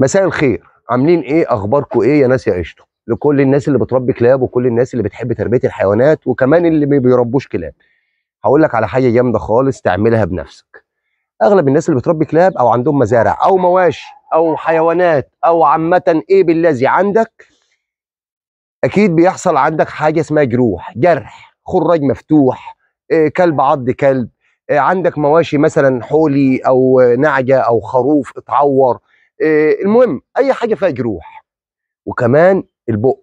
مساء الخير عاملين ايه اخباركم ايه يا ناس يا قشطه لكل الناس اللي بتربي كلاب وكل الناس اللي بتحب تربيه الحيوانات وكمان اللي ما بيربوش كلاب هقول لك على حاجه جامده خالص تعملها بنفسك اغلب الناس اللي بتربي كلاب او عندهم مزارع او مواشي او حيوانات او عامه ايه بالذي عندك اكيد بيحصل عندك حاجه اسمها جروح جرح خراج مفتوح إيه كلب عض كلب إيه عندك مواشي مثلا حولي او نعجه او خروف اتعور آه، المهم اي حاجه فيها جروح وكمان البق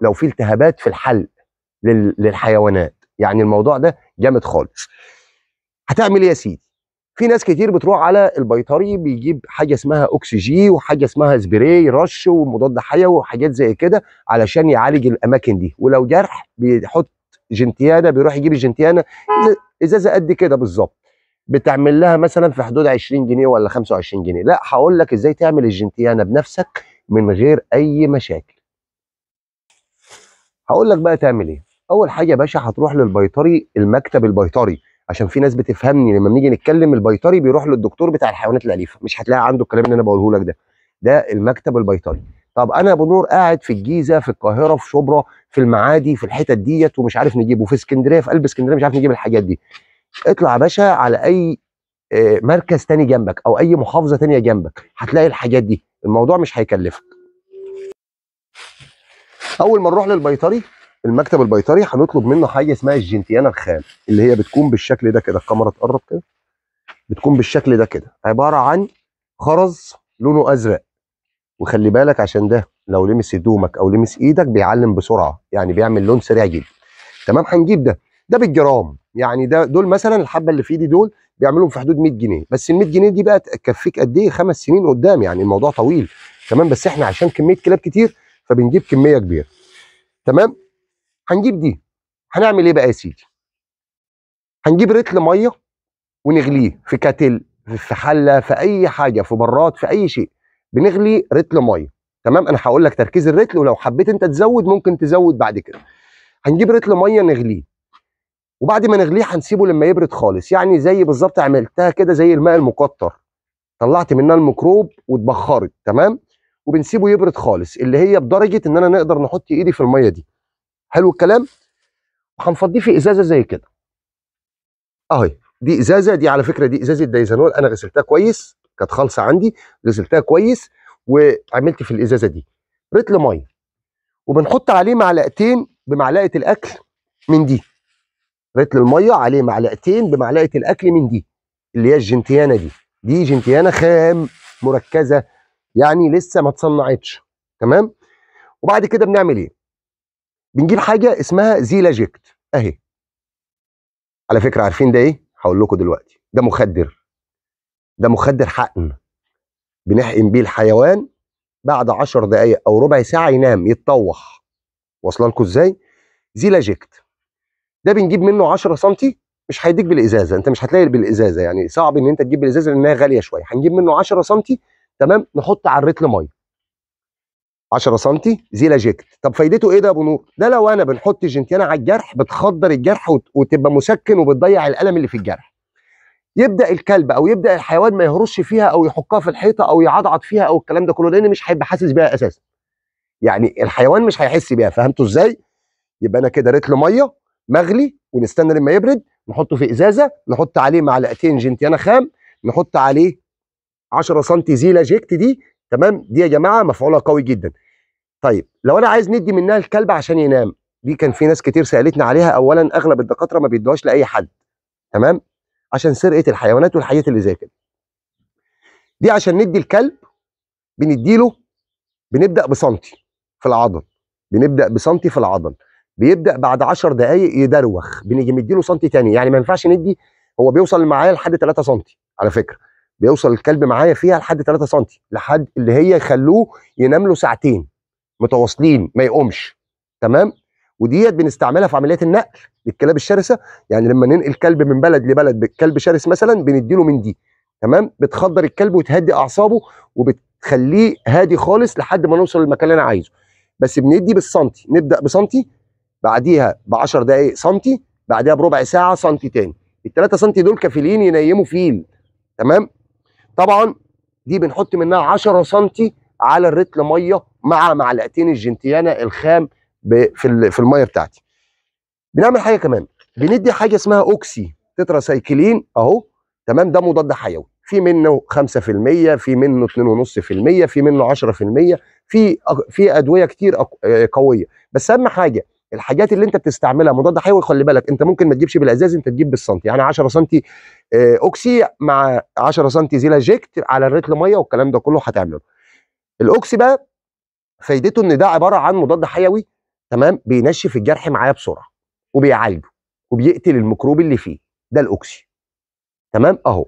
لو في التهابات في الحلق للحيوانات يعني الموضوع ده جامد خالص هتعمل ايه يا سيدي في ناس كتير بتروح على البيطري بيجيب حاجه اسمها اوكسجي وحاجه اسمها سبراي رش ومضاد حيوي وحاجات زي كده علشان يعالج الاماكن دي ولو جرح بيحط جنتيانا بيروح يجيب الجنتيانا ازازه قد كده بالظبط بتعمل لها مثلا في حدود 20 جنيه ولا 25 جنيه لا هقول لك ازاي تعمل الجنتيانه بنفسك من غير اي مشاكل هقول لك بقى تعمل ايه اول حاجه يا باشا هتروح للبيطري المكتب البيطري عشان في ناس بتفهمني لما بنيجي نتكلم البيطري بيروح للدكتور بتاع الحيوانات الاليفه مش هتلاقي عنده الكلام اللي انا بقوله لك ده ده المكتب البيطري طب انا ابو نور قاعد في الجيزه في القاهره في شبرا في المعادي في الحتت ديت ومش عارف نجيبه في اسكندريه في قلب اسكندريه مش عارف نجيب الحاجات دي اطلع يا باشا على اي آه، مركز تاني جنبك او اي محافظه تانيه جنبك هتلاقي الحاجات دي الموضوع مش هيكلفك اول ما نروح للبيطري المكتب البيطري هنطلب منه حاجه اسمها الجنتيانا الخام اللي هي بتكون بالشكل ده كده الكاميرا تقرب كده بتكون بالشكل ده كده عباره عن خرز لونه ازرق وخلي بالك عشان ده لو لمس هدومك او لمس ايدك بيعلم بسرعه يعني بيعمل لون سريع جدا تمام هنجيب ده ده بالجرام يعني ده دول مثلا الحبه اللي في ايدي دول بيعملهم في حدود 100 جنيه بس ال 100 جنيه دي بقى تكفيك قد ايه خمس سنين قدام يعني الموضوع طويل تمام بس احنا عشان كميه كلاب كتير فبنجيب كميه كبيره تمام هنجيب دي هنعمل ايه بقى يا سيدي هنجيب رتل ميه ونغليه في كاتل في حله في اي حاجه في براد في اي شيء بنغلي رتل ميه تمام انا هقول لك تركيز الرتل ولو حبيت انت تزود ممكن تزود بعد كده هنجيب رتل ميه نغليه وبعد ما نغليه هنسيبه لما يبرد خالص يعني زي بالظبط عملتها كده زي الماء المقطر طلعت منها الميكروب واتبخرت تمام وبنسيبه يبرد خالص اللي هي بدرجه ان انا نقدر نحط ايدي في الميه دي حلو الكلام وهنفضيه في ازازه زي كده اهي دي ازازه دي على فكره دي ازازه دايزانول انا غسلتها كويس كانت خالصه عندي غسلتها كويس وعملت في الازازه دي رتل ميه وبنحط عليه معلقتين بمعلقه الاكل من دي رتل الميه عليه معلقتين بمعلقه الاكل من دي اللي هي الجنتيانه دي دي جنتيانه خام مركزه يعني لسه ما اتصنعتش تمام وبعد كده بنعمل ايه بنجيب حاجه اسمها زيلاجيكت اهي على فكره عارفين ده ايه هقول لكم دلوقتي ده مخدر ده مخدر حقن بنحقن بيه الحيوان بعد 10 دقائق او ربع ساعه ينام يتطوح واصله لكم ازاي زيلاجيكت ده بنجيب منه 10 سم مش هيديك بالازازه انت مش هتلاقي بالازازه يعني صعب ان انت تجيب بالازازه لانها غاليه شويه هنجيب منه 10 سم تمام نحط على الرتل ميه 10 سم زيلا جيكت طب فايدته ايه ده يا ابو نور ده لو انا بنحط جنتيانا على الجرح بتخدر الجرح وت... وتبقى مسكن وبتضيع الالم اللي في الجرح يبدا الكلب او يبدا الحيوان ما يهرش فيها او يحكها في الحيطه او يعضعض فيها او الكلام ده كله لان مش هيبقى حاسس بيها اساسا يعني الحيوان مش هيحس بيها فهمتوا ازاي يبقى انا كده رتل ميه مغلي ونستنى لما يبرد نحطه في ازازه نحط عليه معلقتين جنتيانا خام نحط عليه 10 سم زيلا جيكت دي تمام دي يا جماعه مفعولها قوي جدا طيب لو انا عايز ندي منها الكلب عشان ينام دي كان في ناس كتير سالتني عليها اولا اغلب الدكاتره ما بيدوهاش لاي حد تمام عشان سرقه الحيوانات والحاجات اللي زي كده دي عشان ندي الكلب بنديله بنبدا بسنتي في العضل بنبدا بسنتي في العضل بيبدا بعد 10 دقائق يدروخ بنيجي مديله سنتي تاني يعني ما ينفعش ندي هو بيوصل معايا لحد 3 سنتي على فكره بيوصل الكلب معايا فيها لحد 3 سنتي لحد اللي هي يخلوه ينام له ساعتين متواصلين ما يقومش تمام وديت بنستعملها في عمليات النقل للكلاب الشرسه يعني لما ننقل كلب من بلد لبلد بالكلب شرس مثلا بنديله من دي تمام بتخدر الكلب وتهدي اعصابه وبتخليه هادي خالص لحد ما نوصل للمكان اللي انا عايزه بس بندي بالسنتي نبدا بسنتي بعديها ب 10 دقائق سنتي بعديها بربع ساعه سنتي تاني ال 3 سنتي دول كفيلين ينيموا فيل تمام طبعا دي بنحط منها 10 سنتي على الرتل ميه مع معلقتين الجنتيانا الخام في في الميه بتاعتي بنعمل حاجه كمان بندي حاجه اسمها اوكسي تترا سايكلين اهو تمام ده مضاد حيوي في منه 5% في منه 2.5% في منه 10% في في ادويه كتير آه، قويه بس اهم حاجه الحاجات اللي انت بتستعملها مضاد حيوي خلي بالك انت ممكن ما تجيبش بالازاز انت تجيب بالسنتي يعني 10 سم آه، اوكسي مع 10 سم زيلاجيكت على الريتل ميه والكلام ده كله هتعمله الاوكسي بقى فايدته ان ده عباره عن مضاد حيوي تمام بينشف الجرح معايا بسرعه وبيعالجه وبيقتل الميكروب اللي فيه ده الاوكسي تمام اهو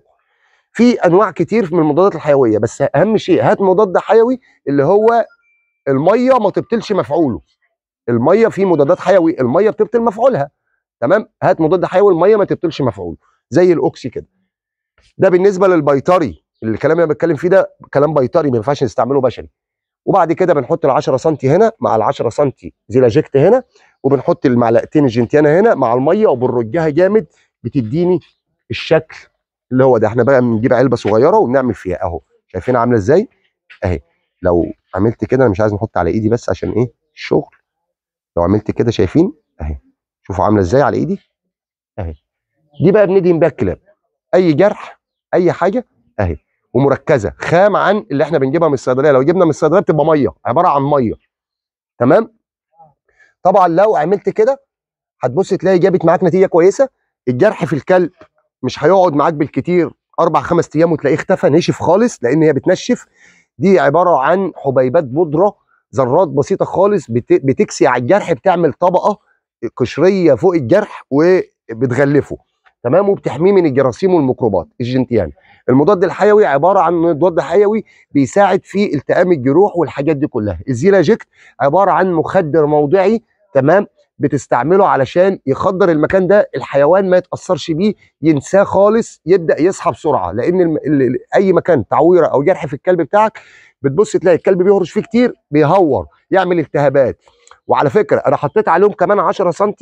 في انواع كتير من المضادات الحيويه بس اهم شيء هات مضاد حيوي اللي هو الميه ما تبطلش مفعوله الميه في مضادات حيوي الميه بتبطل مفعولها تمام هات مضاد حيوي الميه ما تبطلش مفعوله زي الاوكسي كده ده بالنسبه للبيطري الكلام اللي انا بتكلم فيه ده كلام بيطري ما ينفعش نستعمله بشري وبعد كده بنحط ال 10 سم هنا مع ال 10 سم زيلاجكت هنا وبنحط المعلقتين الجنتيانا هنا مع الميه وبنرجها جامد بتديني الشكل اللي هو ده احنا بقى بنجيب علبه صغيره وبنعمل فيها اهو شايفينها عامله ازاي اهي لو عملت كده انا مش عايز نحط على ايدي بس عشان ايه الشغل لو عملت كده شايفين اهي شوفوا عامله ازاي على ايدي اهي دي بقى بندهن بيها الكلاب اي جرح اي حاجه اهي ومركزه خام عن اللي احنا بنجيبها من الصيدليه لو جبنا من الصيدليه بتبقى ميه عباره عن ميه تمام طبعا لو عملت كده هتبص تلاقي جابت معاك نتيجه كويسه الجرح في الكلب مش هيقعد معاك بالكتير اربع خمس ايام وتلاقيه اختفى نشف خالص لان هي بتنشف دي عباره عن حبيبات بودره ذرات بسيطه خالص بتكسي على الجرح بتعمل طبقه قشريه فوق الجرح وبتغلفه تمام وبتحميه من الجراثيم والميكروبات الجنتيان يعني. المضاد الحيوي عباره عن مضاد حيوي بيساعد في التئام الجروح والحاجات دي كلها الزيلاجيكت عباره عن مخدر موضعي تمام بتستعمله علشان يخدر المكان ده الحيوان ما يتاثرش بيه ينساه خالص يبدا يصحى بسرعه لان ال اي مكان تعويره او جرح في الكلب بتاعك بتبص تلاقي الكلب بيهرش فيه كتير بيهور يعمل التهابات وعلى فكره انا حطيت عليهم كمان 10 سم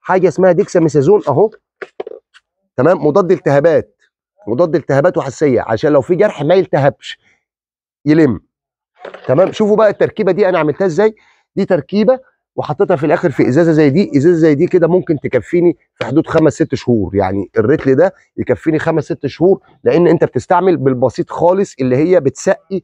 حاجه اسمها ميسازون اهو تمام مضاد التهابات مضاد التهابات وحساسيه عشان لو في جرح ما يلتهبش يلم تمام شوفوا بقى التركيبه دي انا عملتها ازاي دي تركيبه وحطيتها في الاخر في ازازه زي دي ازازه زي دي كده ممكن تكفيني في حدود خمس ست شهور يعني الريتل ده يكفيني خمس ست شهور لان انت بتستعمل بالبسيط خالص اللي هي بتسقي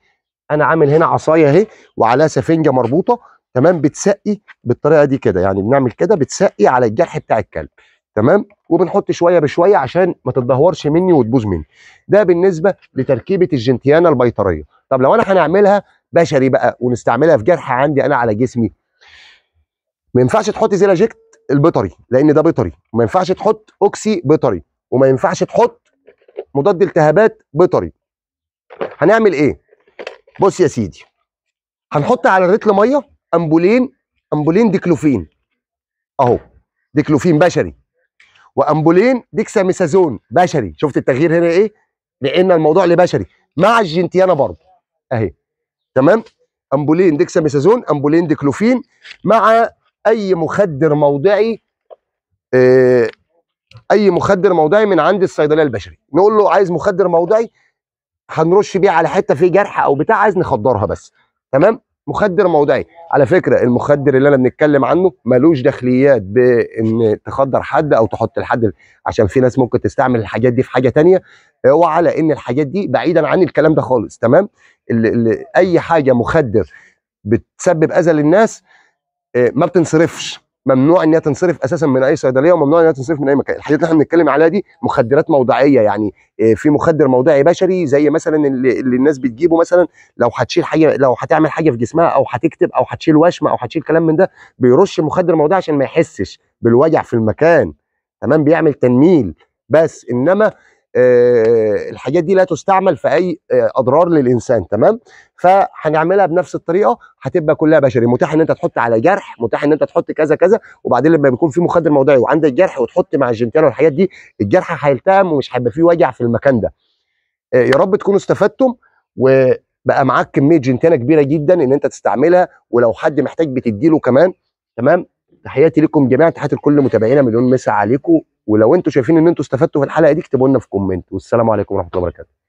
انا عامل هنا عصايه اهي وعليها سفنجه مربوطه تمام بتسقي بالطريقه دي كده يعني بنعمل كده بتسقي على الجرح بتاع الكلب تمام وبنحط شويه بشويه عشان ما تتدهورش مني وتبوظ مني ده بالنسبه لتركيبه الجنتيانا البيطريه طب لو انا هنعملها بشري بقى ونستعملها في جرح عندي انا على جسمي ما ينفعش تحط زيلاجيكت البيطري لان ده بيطري وما ينفعش تحط اوكسي بيطري وما ينفعش تحط مضاد التهابات بيطري هنعمل ايه بص يا سيدي هنحط على الرتل ميه امبولين امبولين ديكلوفين اهو ديكلوفين بشري وامبولين ديكساميسازون بشري شفت التغيير هنا ايه لان الموضوع لبشري مع الجنتيانا برضه اهي تمام امبولين ديكساميسازون امبولين ديكلوفين مع اي مخدر موضعي آه، اي مخدر موضعي من عند الصيدليه البشري نقول له عايز مخدر موضعي هنرش بيه على حته فيه جرح او بتاع عايز نخدرها بس تمام مخدر موضعي على فكره المخدر اللي انا بنتكلم عنه ملوش داخليات بان تخدر حد او تحط لحد عشان في ناس ممكن تستعمل الحاجات دي في حاجه تانية اوعى على ان الحاجات دي بعيدا عن الكلام ده خالص تمام اللي اللي اي حاجه مخدر بتسبب اذى للناس آه، ما بتنصرفش ممنوع ان هي تنصرف اساسا من اي صيدليه وممنوع ان هي تنصرف من اي مكان الحاجات اللي احنا بنتكلم عليها دي مخدرات موضعيه يعني آه، في مخدر موضعي بشري زي مثلا اللي, اللي الناس بتجيبه مثلا لو هتشيل حاجه لو هتعمل حاجه في جسمها او هتكتب او هتشيل وشم او هتشيل كلام من ده بيرش مخدر موضعي عشان ما يحسش بالوجع في المكان تمام بيعمل تنميل بس انما آه، الحاجات دي لا تستعمل في اي آه، اضرار للانسان تمام فهنعملها بنفس الطريقه هتبقى كلها بشري متاح ان انت تحط على جرح متاح ان انت تحط كذا كذا وبعدين لما بيكون في مخدر موضعي وعندك جرح وتحط مع الجنتيان والحاجات دي الجرح هيلتئم ومش هيبقى فيه وجع في المكان ده آه، يا رب تكونوا استفدتم وبقى معاك كميه جنتانه كبيره جدا ان انت تستعملها ولو حد محتاج بتديله كمان تمام تحياتي لكم جميعا تحياتي لكل متابعينا مليون مسا عليكم ولو انتوا شايفين ان انتوا استفدتوا في الحلقه دي اكتبوا لنا في كومنت والسلام عليكم ورحمه الله وبركاته